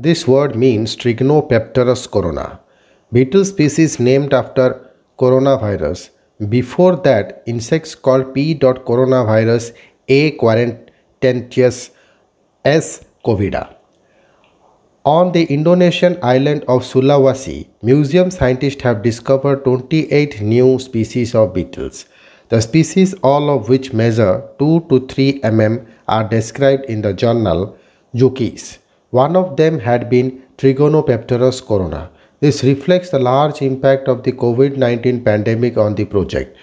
This word means Trigonopterus corona, beetle species named after coronavirus. Before that, insects called P. coronavirus A. quarantentius S. covida. On the Indonesian island of Sulawesi, museum scientists have discovered 28 new species of beetles. The species, all of which measure 2 to 3 mm, are described in the journal Jukis. One of them had been Trigonopepterus corona. This reflects the large impact of the COVID-19 pandemic on the project.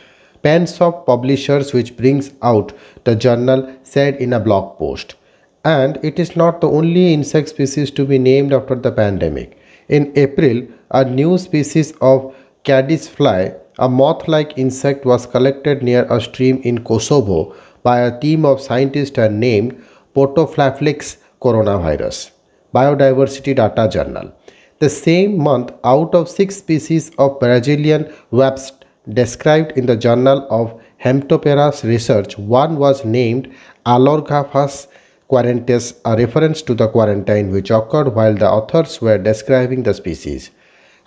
Pensop Publishers, which brings out the journal, said in a blog post. And it is not the only insect species to be named after the pandemic. In April, a new species of caddis fly, a moth-like insect was collected near a stream in Kosovo by a team of scientists and named Potoflaflix coronavirus. Biodiversity Data Journal. The same month, out of six species of Brazilian wasps described in the Journal of Hemtopera's research, one was named Alorgaphus quarantes, a reference to the quarantine which occurred while the authors were describing the species.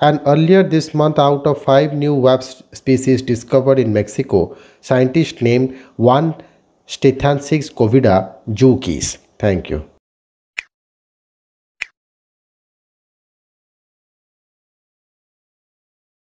And earlier this month, out of five new wasp species discovered in Mexico, scientists named one Stethansis covida jukis. Thank you.